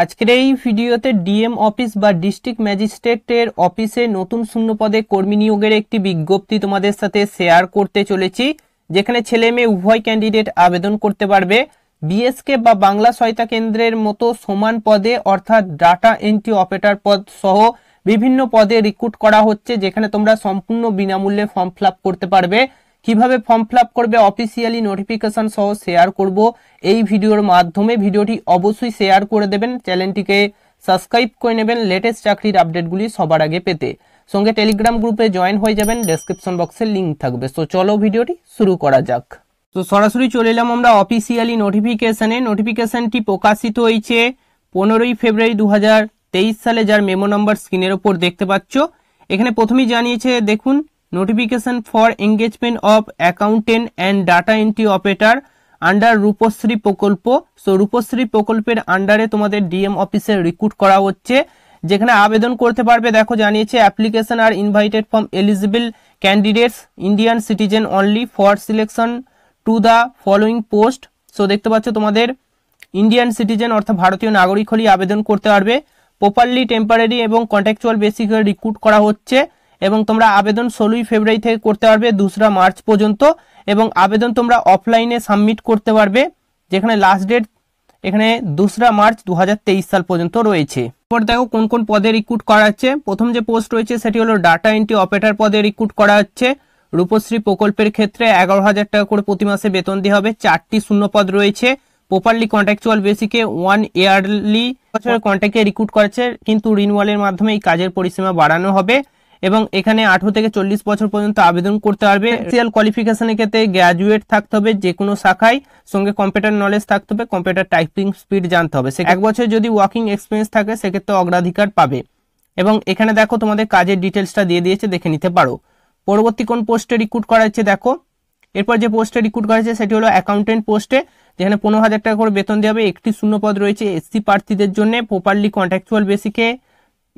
আজকের এই ভিডিওতে ডিএম অফিস বা ডিস্ট্রিক্ট ম্যাজিস্ট্রেটের অফিসে নতুন শূন্য পদে কর্মী নিয়োগের একটি বিজ্ঞপ্তি তোমাদের সাথে শেয়ার করতে চলেছি যেখানে ছেলে মেয়ে উভয় ক্যান্ডিডেট আবেদন করতে পারবে বিএসকে বা বাংলা সহায়তা কেন্দ্রের মতো সমান পদে অর্থাৎ ডাটা এন্ট্রি অপারেটর পদ সহ বিভিন্ন পদে রিক্রুট করা হচ্ছে যেখানে তোমরা সম্পূর্ণ বিনামূল্যে ফর্ম ফিল করতে পারবে কিভাবে ফর্ম ফিল করবে অফিসিয়ালি নোটিফিকেশন সহ শেয়ার করব এই ভিডিওর মাধ্যমে ভিডিওটি অবশ্যই শেয়ার করে দেবেন চ্যানেলটিকে সাবস্ক্রাইব করে নেবেন লেটেস্ট চাকরির আপডেটগুলি সবার আগে পেতে সঙ্গে টেলিগ্রাম গ্রুপে জয়েন হয়ে যাবেন ডেসক্রিপশন বক্সে লিঙ্ক থাকবে সো চলো ভিডিওটি শুরু করা যাক তো সরাসরি চলে এলাম আমরা অফিসিয়ালি নোটিফিকেশানে নোটিফিকেশনটি প্রকাশিত হয়েছে পনেরোই ফেব্রুয়ারি দু সালে যার মেমো নাম্বার স্ক্রিনের ওপর দেখতে পাচ্ছ এখানে প্রথমেই জানিয়েছে দেখুন notification for engagement of accountant and data entry operator under Rupashree প্রকল্প সো রূপশ্রী প্রকল্পের আন্ডারে তোমাদের ডিএম অফিসে রিক্রুট করা হচ্ছে যেখানে আবেদন করতে পারবে দেখো জানিয়েছে application are invited from eligible candidates Indian citizen only for selection to the following post so দেখতে পাচ্ছ তোমাদের ইন্ডিয়ান সিটিজেন অর্থাৎ ভারতীয় নাগরিক হলেই আবেদন করতে পারবে প্রপারলি টেম্পারারি এবং কন্ট্যাকচুয়াল বেসিক রিক্রুট করা হচ্ছে এবং তোমরা আবেদন ষোলোই ফেব্রুয়ারি থেকে করতে পারবে দোসরা মার্চ পর্যন্ত এবং আবেদন তোমরা অফলাইনে সাবমিট করতে পারবে যেখানে লাস্ট ডেট এখানে দোসরা মার্চ দু সাল পর্যন্ত রয়েছে এরপর দেখো কোন কোন পদে রিক্রুট করা হচ্ছে প্রথম যে পোস্ট রয়েছে সেটি হলো ডাটা এন্ট্রি অপারেটার পদে রিক্রুট করা হচ্ছে রূপশ্রী প্রকল্পের ক্ষেত্রে এগারো হাজার টাকা করে প্রতি মাসে বেতন দেওয়া হবে চারটি শূন্য পদ রয়েছে প্রপারলি কন্ট্রাকচুয়াল বেসিকে ওয়ান ইয়ারলি বছরের কন্ট্রাক্টে রিক্রুট করেছে কিন্তু রিনওয়ালের মাধ্যমে এই কাজের পরিসীমা বাড়ানো হবে এবং এখানে আঠারো থেকে চল্লিশ বছর পর্যন্ত আবেদন করতে পারবে রেসিয়াল কোয়ালিফিকেশনের ক্ষেত্রে গ্র্যাজুয়েট থাকতে হবে যে কোনো শাখায় সঙ্গে কম্পিউটার নলেজ থাকতে হবে কম্পিউটার টাইপিং স্পিড জানতে হবে সে এক বছর যদি ওয়ার্কিং এক্সপিরিয়েন্স থাকে সেক্ষেত্রে অগ্রাধিকার পাবে এবং এখানে দেখো তোমাদের কাজের ডিটেলসটা দিয়ে দিয়েছে দেখে নিতে পারো পরবর্তী কোন পোস্টে রিক্রুট করা হচ্ছে দেখো এরপর যে পোস্টে রিক্রুট করা হয়েছে সেটি হলো অ্যাকাউন্টেন্ট পোস্টে যেখানে পনেরো হাজার টাকা করে বেতন দেওয়া হবে একটি শূন্য পদ রয়েছে এসসি প্রার্থীদের জন্য প্রপারলি কন্ট্রাকচুয়াল বেসিকে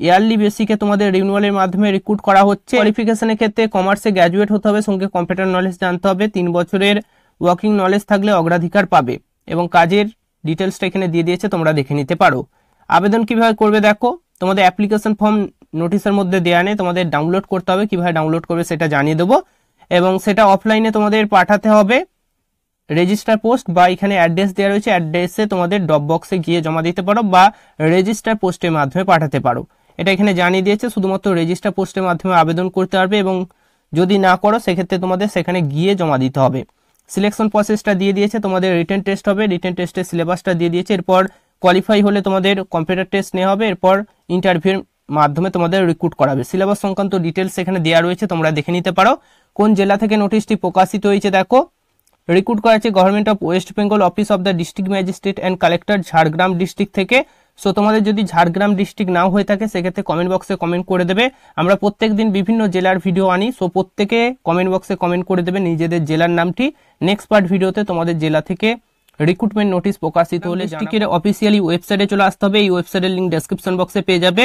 ইয়ারলি বেসিকে তোমাদের রিনিউয়ালের মাধ্যমে রিক্রুট করা হচ্ছে কোয়ালিফিকেশনের ক্ষেত্রে কমার্সে গ্র্যাজুয়েট হতে হবে সঙ্গে কম্পিউটার নলেজ জানতে হবে তিন বছরের ওয়ার্কিং নলেজ থাকলে অগ্রাধিকার পাবে এবং কাজের ডিটেলসটা এখানে দিয়ে দিয়েছে তোমরা দেখে নিতে পারো আবেদন কীভাবে করবে দেখো তোমাদের অ্যাপ্লিকেশন ফর্ম নোটিশের মধ্যে দেওয়া নেই তোমাদের ডাউনলোড করতে হবে কীভাবে ডাউনলোড করবে সেটা জানিয়ে দেবো এবং সেটা অফলাইনে তোমাদের পাঠাতে হবে রেজিস্টার পোস্ট বা এখানে অ্যাড্রেস দেওয়া রয়েছে অ্যাড্রেসে তোমাদের ডপ বক্সে গিয়ে জমা দিতে পারো বা রেজিস্টার পোস্টের মাধ্যমে পাঠাতে পারো এটা এখানে জানিয়ে দিয়েছে শুধুমাত্র রেজিস্টার পোস্টের মাধ্যমে আবেদন করতে পারবে এবং যদি না করো সেক্ষেত্রে তোমাদের সেখানে গিয়ে জমা দিতে হবে সিলেকশন প্রসেসটা দিয়ে দিয়েছে তোমাদের রিটার্ন টেস্ট হবে রিটার্ন টেস্টের সিলেবাসটা দিয়ে দিয়েছে এরপর কোয়ালিফাই হলে তোমাদের কম্পিউটার টেস্ট নেওয়া হবে এরপর ইন্টারভিউর মাধ্যমে তোমাদের রিক্রুট করাবে সিলেবাস সংক্রান্ত ডিটেলস এখানে দেওয়া রয়েছে তোমরা দেখে নিতে পারো কোন জেলা থেকে নোটিশটি প্রকাশিত হয়েছে দেখো রিক্রুট করা হয়েছে government of West Bengal office of the district magistrate and collector Jhargram district থেকে সো তোমাদের যদি ঝাড়গ্রাম ডিস্ট্রিক্ট নাও হয়ে থাকে সেক্ষেত্রে কমেন্ট বক্সে কমেন্ট করে দেবে আমরা প্রত্যেক দিন বিভিন্ন জেলার ভিডিও আনি সো প্রত্যেকে কমেন্ট বক্সে কমেন্ট করে দেবে নিজেদের জেলার নামটি নেক্সট পার্ট ভিডিওতে তোমাদের জেলা থেকে রিক্রুটমেন্ট নোটিশ প্রকাশিত হলে স্টিকের অফিসিয়ালি ওয়েবসাইটে চলে আসতে হবে এই ওয়েবসাইটের লিঙ্ক ডেসক্রিপশন বক্সে পেয়ে যাবে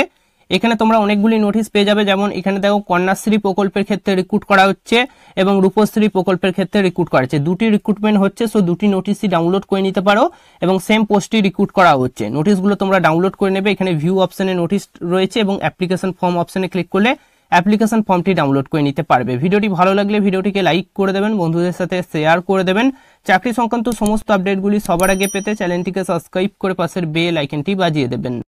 এখানে তোমরা অনেকগুলি নোটিশ পেয়ে যাবে যেমন এখানে দেখো কন্যাশ্রী প্রকল্পের ক্ষেত্রে রিক্রুট করা হচ্ছে এবং রূপশ্রী প্রকল্পের ক্ষেত্রে রিক্রুট করা হচ্ছে দুটি রিক্রুটমেন্ট হচ্ছে সো দুটি নোটিশই ডাউনলোড করে নিতে পারো এবং সেম পোস্টটি রিক্রুট করা হচ্ছে নোটিশগুলো তোমরা ডাউনলোড করে নেবে এখানে ভিউ অপশনে নোটিশ রয়েছে এবং অ্যাপ্লিকেশন ফর্ম অপশনে ক্লিক করলে অ্যাপ্লিকেশন ফর্মটি ডাউনলোড করে নিতে পারবে ভিডিওটি ভালো লাগলে ভিডিওটিকে লাইক করে দেবেন বন্ধুদের সাথে শেয়ার করে দেবেন চাকরি সংক্রান্ত সমস্ত আপডেটগুলি সবার আগে পেতে চ্যানেলটিকে সাবস্ক্রাইব করে পাশের বেল আইকনটি বাজিয়ে দেবেন